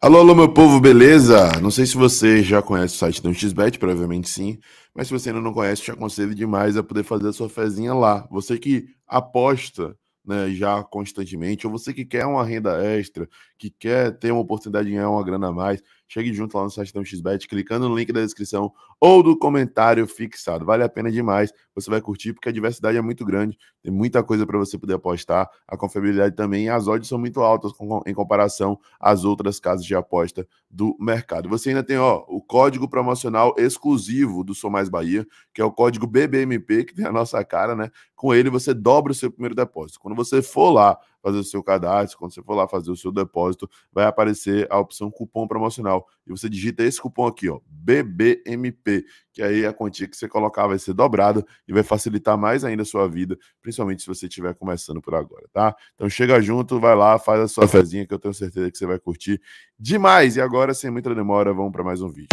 Alô, alô, meu povo, beleza? Não sei se você já conhece o site do XBet, provavelmente sim, mas se você ainda não conhece, te aconselho demais a poder fazer a sua fezinha lá. Você que aposta né, já constantemente, ou você que quer uma renda extra, que quer ter uma oportunidade de ganhar uma grana a mais, Chegue junto lá no site da XBet, clicando no link da descrição ou do comentário fixado. Vale a pena demais. Você vai curtir porque a diversidade é muito grande, tem muita coisa para você poder apostar, a confiabilidade também e as odds são muito altas em comparação às outras casas de aposta do mercado. Você ainda tem ó, o código promocional exclusivo do Sou Mais Bahia, que é o código BBMP, que tem a nossa cara, né? Com ele você dobra o seu primeiro depósito. Quando você for lá fazer o seu cadastro, quando você for lá fazer o seu depósito, vai aparecer a opção cupom promocional. E você digita esse cupom aqui, ó, BBMP, que aí a quantia que você colocar vai ser dobrada e vai facilitar mais ainda a sua vida, principalmente se você estiver começando por agora, tá? Então chega junto, vai lá, faz a sua fezinha que eu tenho certeza que você vai curtir demais. E agora, sem muita demora, vamos para mais um vídeo.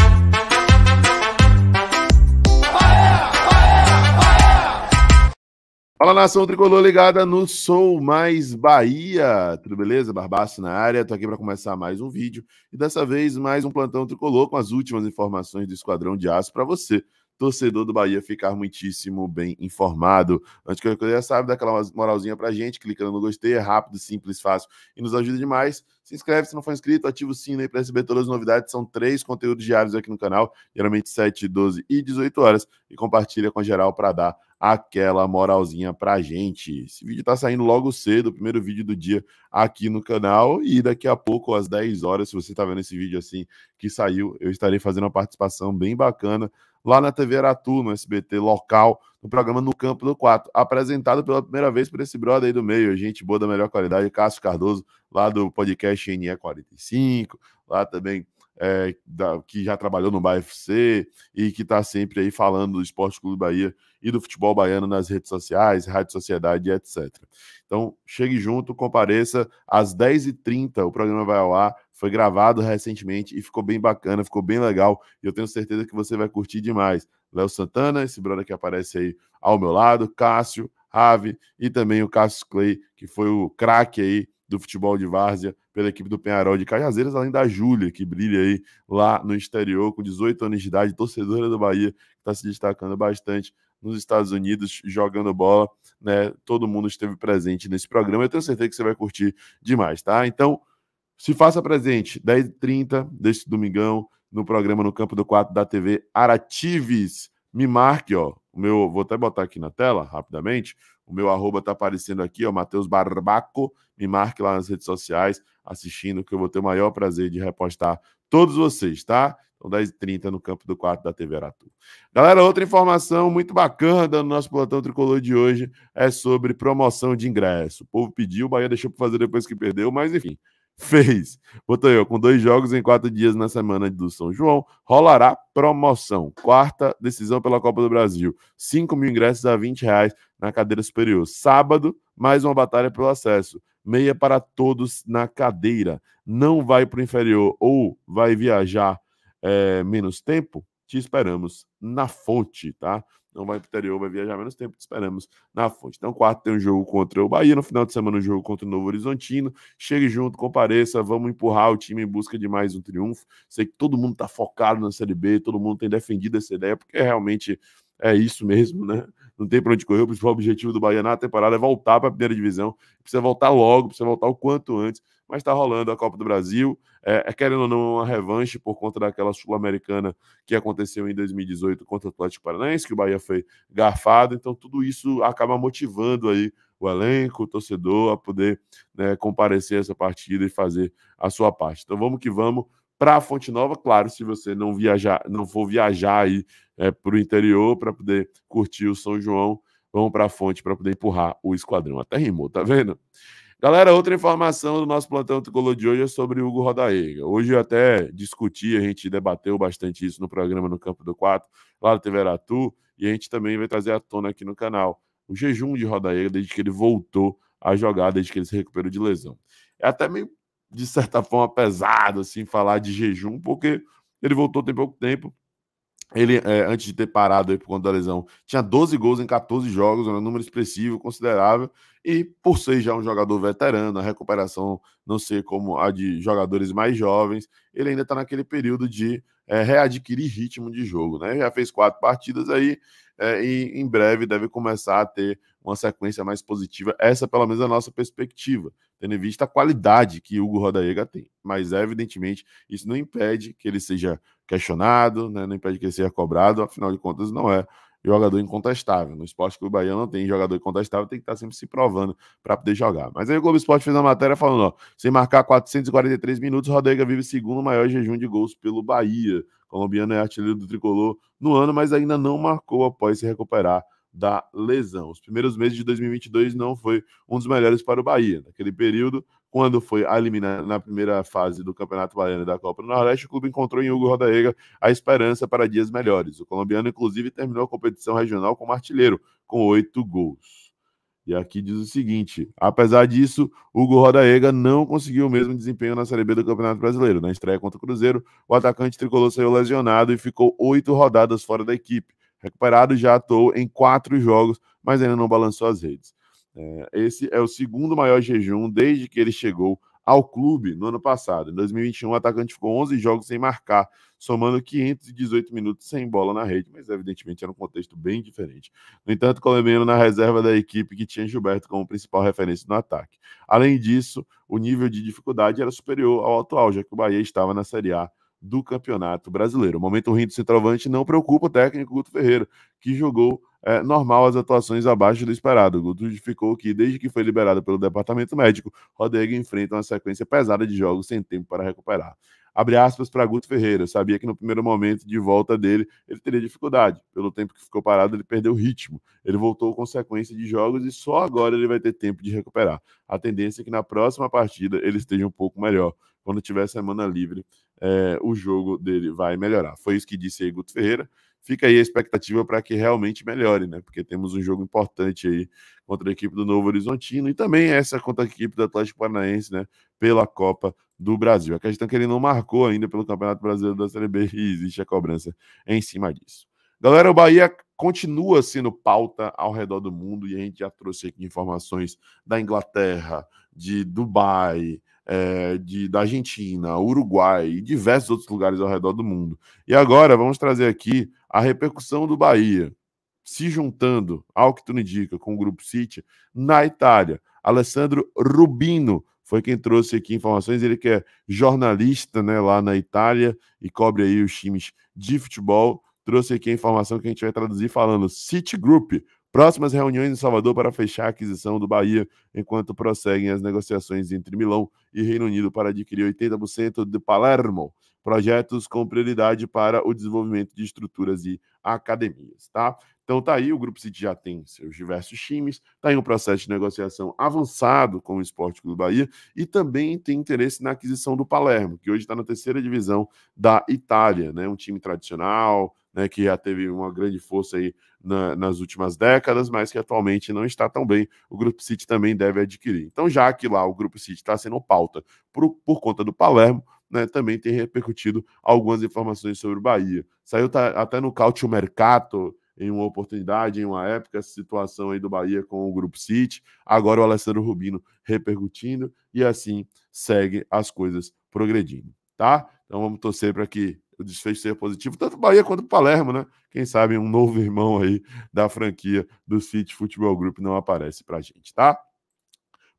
Fala nação tricolor ligada no Sou Mais Bahia. Tudo beleza? Barbaço na área. Tô aqui para começar mais um vídeo e dessa vez mais um plantão tricolor com as últimas informações do Esquadrão de Aço para você, torcedor do Bahia, ficar muitíssimo bem informado. Antes que eu coisa, sabe, dá aquela moralzinha pra gente, clicando no gostei, é rápido, simples, fácil e nos ajuda demais. Se inscreve se não for inscrito, ativa o sino aí para receber todas as novidades. São três conteúdos diários aqui no canal, geralmente 7, 12 e 18 horas. E compartilha com geral para dar aquela moralzinha pra gente. Esse vídeo tá saindo logo cedo, o primeiro vídeo do dia aqui no canal e daqui a pouco às 10 horas, se você tá vendo esse vídeo assim que saiu, eu estarei fazendo uma participação bem bacana lá na TV Aratu, no SBT local, no programa No Campo do Quatro, apresentado pela primeira vez por esse brother aí do meio, gente boa da melhor qualidade, Cássio Cardoso, lá do podcast NE45, lá também é, da, que já trabalhou no BFC e que está sempre aí falando do Esporte Clube Bahia e do futebol baiano nas redes sociais, Rádio Sociedade, etc. Então, chegue junto, compareça às 10h30. O programa vai ao ar, foi gravado recentemente e ficou bem bacana, ficou bem legal. E eu tenho certeza que você vai curtir demais. Léo Santana, esse brother que aparece aí ao meu lado, Cássio, Rave e também o Cássio Clay, que foi o craque aí do futebol de Várzea pela equipe do Penharol de Cajazeiras, além da Júlia, que brilha aí lá no exterior, com 18 anos de idade, torcedora do Bahia, que está se destacando bastante nos Estados Unidos, jogando bola, né? Todo mundo esteve presente nesse programa. Eu tenho certeza que você vai curtir demais, tá? Então, se faça presente, 10h30 deste domingão, no programa no Campo do Quatro da TV Aratives me marque, ó. O meu, vou até botar aqui na tela rapidamente. O meu arroba tá aparecendo aqui, ó, Matheus Barbaco. Me marque lá nas redes sociais, assistindo, que eu vou ter o maior prazer de repostar todos vocês, tá? Então, 10h30 no campo do quarto da TV Aratu. Galera, outra informação muito bacana do nosso plantão tricolor de hoje é sobre promoção de ingresso. O povo pediu, o Bahia deixou para fazer depois que perdeu, mas enfim, fez. Botou eu, com dois jogos em quatro dias na semana do São João, rolará promoção. Quarta decisão pela Copa do Brasil. 5 mil ingressos a 20 reais na cadeira superior. Sábado, mais uma batalha pelo acesso. Meia para todos na cadeira. Não vai para o inferior ou vai viajar é, menos tempo? Te esperamos na fonte, tá? não vai para o interior, vai viajar menos tempo esperamos na fonte. Então, quarto tem um jogo contra o Bahia, no final de semana um jogo contra o Novo Horizontino. Chegue junto, compareça, vamos empurrar o time em busca de mais um triunfo. Sei que todo mundo está focado na Série B, todo mundo tem defendido essa ideia, porque realmente é isso mesmo, né? não tem para onde correr. O principal objetivo do Bahia na temporada é voltar para a primeira divisão. Precisa voltar logo, precisa voltar o quanto antes. Mas está rolando a Copa do Brasil. É, é, querendo ou não é uma revanche por conta daquela sul-americana que aconteceu em 2018 contra o Atlético Paranaense, que o Bahia foi garfado. Então tudo isso acaba motivando aí o elenco, o torcedor a poder né, comparecer a essa partida e fazer a sua parte. Então vamos que vamos. Para Fonte Nova, claro, se você não viajar, não for viajar aí é, eh, para o interior para poder curtir o São João, vamos para a fonte para poder empurrar o esquadrão. Até rimou, tá vendo? Galera, outra informação do nosso plantão tricolor de hoje é sobre Hugo Rodaega. Hoje eu até discuti, a gente debateu bastante isso no programa no Campo do Quatro, lá do Teveratu, e a gente também vai trazer à tona aqui no canal o jejum de Rodaega desde que ele voltou a jogar, desde que ele se recuperou de lesão. É até meio de certa forma, pesado, assim, falar de jejum, porque ele voltou tem pouco tempo. Ele, é, antes de ter parado aí por conta da lesão, tinha 12 gols em 14 jogos, um número expressivo, considerável, e por ser já um jogador veterano, a recuperação não sei como a de jogadores mais jovens, ele ainda está naquele período de é, readquirir ritmo de jogo. Né? Já fez quatro partidas aí é, e em breve deve começar a ter uma sequência mais positiva. Essa, pelo menos, é a nossa perspectiva, tendo em vista a qualidade que Hugo Rodaiga tem. Mas, evidentemente, isso não impede que ele seja questionado, né? não impede que ele seja cobrado, afinal de contas, não é jogador incontestável. No Esporte Clube Bahia não tem jogador incontestável, tem que estar tá sempre se provando para poder jogar. Mas aí o Globo Esporte fez uma matéria falando, ó, sem marcar 443 minutos, Rodega vive segundo maior jejum de gols pelo Bahia. O colombiano é artilheiro do tricolor no ano, mas ainda não marcou após se recuperar da lesão. Os primeiros meses de 2022 não foi um dos melhores para o Bahia. Naquele período, quando foi eliminado na primeira fase do Campeonato Baiano da Copa do Nordeste, o clube encontrou em Hugo Rodaega a esperança para dias melhores. O colombiano, inclusive, terminou a competição regional como artilheiro, com oito gols. E aqui diz o seguinte: apesar disso, Hugo Rodaega não conseguiu o mesmo desempenho na Série B do Campeonato Brasileiro. Na estreia contra o Cruzeiro, o atacante tricolor saiu lesionado e ficou oito rodadas fora da equipe. Recuperado, já atuou em quatro jogos, mas ainda não balançou as redes. É, esse é o segundo maior jejum desde que ele chegou ao clube no ano passado. Em 2021, o atacante ficou 11 jogos sem marcar, somando 518 minutos sem bola na rede, mas evidentemente era um contexto bem diferente. No entanto, era na reserva da equipe que tinha Gilberto como principal referência no ataque. Além disso, o nível de dificuldade era superior ao atual, já que o Bahia estava na Série A do Campeonato Brasileiro. O momento ruim do centroavante não preocupa o técnico Guto Ferreira, que jogou é, normal as atuações abaixo do esperado. Guto justificou que, desde que foi liberado pelo departamento médico, Rodrigo enfrenta uma sequência pesada de jogos sem tempo para recuperar. Abre aspas para Guto Ferreira. Sabia que no primeiro momento de volta dele, ele teria dificuldade. Pelo tempo que ficou parado, ele perdeu o ritmo. Ele voltou com sequência de jogos e só agora ele vai ter tempo de recuperar. A tendência é que na próxima partida ele esteja um pouco melhor quando tiver semana livre, é, o jogo dele vai melhorar. Foi isso que disse aí Guto Ferreira. Fica aí a expectativa para que realmente melhore, né? Porque temos um jogo importante aí contra a equipe do Novo Horizontino e também essa contra a equipe do Atlético Paranaense, né? Pela Copa do Brasil. A questão é que ele tá não marcou ainda pelo Campeonato Brasileiro da Série B e existe a cobrança em cima disso. Galera, o Bahia continua sendo pauta ao redor do mundo e a gente já trouxe aqui informações da Inglaterra, de Dubai, é, de, da Argentina, Uruguai e diversos outros lugares ao redor do mundo. E agora vamos trazer aqui a repercussão do Bahia se juntando, ao que tudo indica, com o Grupo City na Itália. Alessandro Rubino foi quem trouxe aqui informações. Ele que é jornalista né, lá na Itália e cobre aí os times de futebol. Trouxe aqui a informação que a gente vai traduzir falando City Group, Próximas reuniões em Salvador para fechar a aquisição do Bahia, enquanto prosseguem as negociações entre Milão e Reino Unido para adquirir 80% de Palermo. Projetos com prioridade para o desenvolvimento de estruturas e academias, tá? Então tá aí, o Grupo City já tem seus diversos times, está em um processo de negociação avançado com o Esporte Clube Bahia e também tem interesse na aquisição do Palermo, que hoje está na terceira divisão da Itália, né? Um time tradicional, né? Que já teve uma grande força aí na, nas últimas décadas, mas que atualmente não está tão bem. O Grupo City também deve adquirir. Então, já que lá o Grupo City está sendo pauta por, por conta do Palermo, né, também tem repercutido algumas informações sobre o Bahia. Saiu tá, até no Cautio Mercato em uma oportunidade, em uma época, essa situação aí do Bahia com o Grupo City, agora o Alessandro Rubino repercutindo e assim segue as coisas progredindo, tá? Então vamos torcer para que o desfecho seja positivo, tanto Bahia quanto Palermo, né? Quem sabe um novo irmão aí da franquia do City Futebol Group não aparece para gente, tá?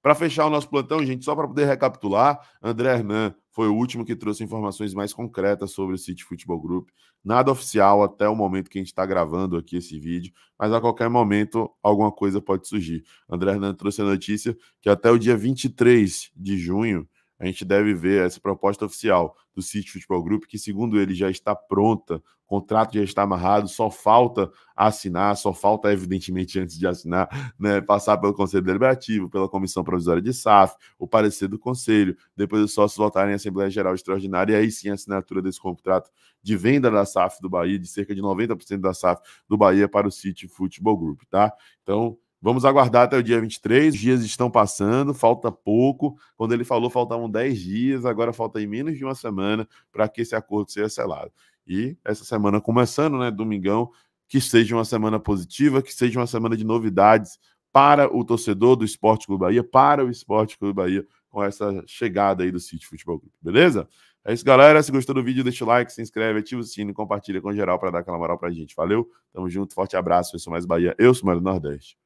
Para fechar o nosso plantão, gente, só para poder recapitular, André Hernan foi o último que trouxe informações mais concretas sobre o City Football Group. Nada oficial até o momento que a gente está gravando aqui esse vídeo, mas a qualquer momento alguma coisa pode surgir. André Hernandes trouxe a notícia que até o dia 23 de junho a gente deve ver essa proposta oficial do City Football Group, que segundo ele já está pronta contrato já está amarrado, só falta assinar, só falta, evidentemente, antes de assinar, né, passar pelo Conselho Deliberativo, pela Comissão Provisória de SAF, o parecer do Conselho, depois os sócios votarem em Assembleia Geral Extraordinária, e aí sim a assinatura desse contrato de venda da SAF do Bahia, de cerca de 90% da SAF do Bahia para o City Football Group, tá? Então, Vamos aguardar até o dia 23. Os dias estão passando, falta pouco. Quando ele falou, faltavam 10 dias, agora falta aí menos de uma semana para que esse acordo seja selado. E essa semana começando, né, domingão, que seja uma semana positiva, que seja uma semana de novidades para o torcedor do Esporte Clube Bahia, para o Esporte Clube Bahia, com essa chegada aí do City Futebol Clube, beleza? É isso, galera. Se gostou do vídeo, deixa o like, se inscreve, ativa o sininho, compartilha com geral para dar aquela moral pra gente. Valeu, tamo junto, forte abraço. Eu sou mais Bahia, eu sou mais do Nordeste.